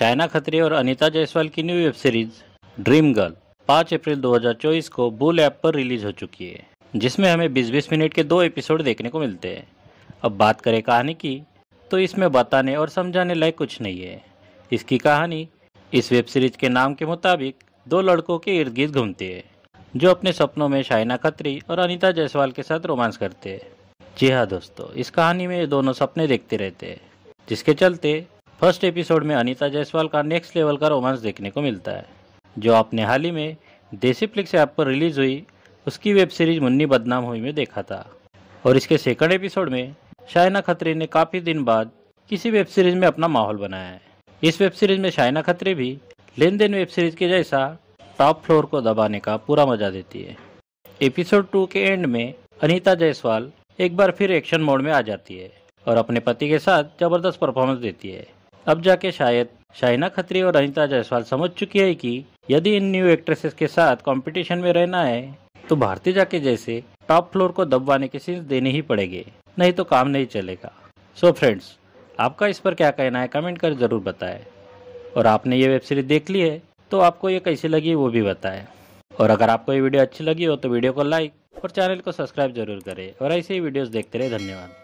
China Khatri और अनिता जायसवाल की new web series dream girl 5 April 2024 को बुल ऐप पर रिलीज हो चुकी है जिसमें हमें 20 बीस मिनट के दो एपिसोड देखने को मिलते हैं अब बात करें कहानी की तो इसमें बताने और समझाने लायक कुछ नहीं है इसकी कहानी इस वेब सीरीज के नाम के मुताबिक दो लड़कों के इर्द गिर्द घूमती है जो अपने सपनों में शाइना खत्री और अनिता जायसवाल के साथ रोमांस करते हैं जी हाँ दोस्तों इस कहानी में ये दोनों सपने देखते रहते हैं जिसके चलते फर्स्ट एपिसोड में अनीता जायसवाल का नेक्स्ट लेवल का रोमांस देखने को मिलता है जो आपने हाल ही में देसी फ्लिक्स ऐप पर रिलीज हुई उसकी वेब सीरीज मुन्नी बदनाम हुई में देखा था और इसके सेकंड एपिसोड में शायना खत्री ने काफ़ी दिन बाद किसी वेब सीरीज में अपना माहौल बनाया है इस वेब सीरीज में शायना खत्री भी लेन देन वेब सीरीज के जैसा टॉप फ्लोर को दबाने का पूरा मजा देती है एपिसोड टू के एंड में अनीता जायसवाल एक बार फिर एक्शन मोड में आ जाती है और अपने पति के साथ जबरदस्त परफॉर्मेंस देती है अब जाके शायद शाइना खत्री और अनिता जायसवाल समझ चुकी है कि यदि इन न्यू एक्ट्रेसेस के साथ कंपटीशन में रहना है तो भारती जाके जैसे टॉप फ्लोर को दबवाने के सीन्स देने ही पड़ेंगे नहीं तो काम नहीं चलेगा सो so फ्रेंड्स आपका इस पर क्या कहना है कमेंट कर ज़रूर बताएं और आपने ये वेब सीरीज देख ली है तो आपको ये कैसी लगी वो भी बताएं और अगर आपको ये वीडियो अच्छी लगी हो तो वीडियो को लाइक और चैनल को सब्सक्राइब जरूर करें और ऐसे ही वीडियोस देखते रहे धन्यवाद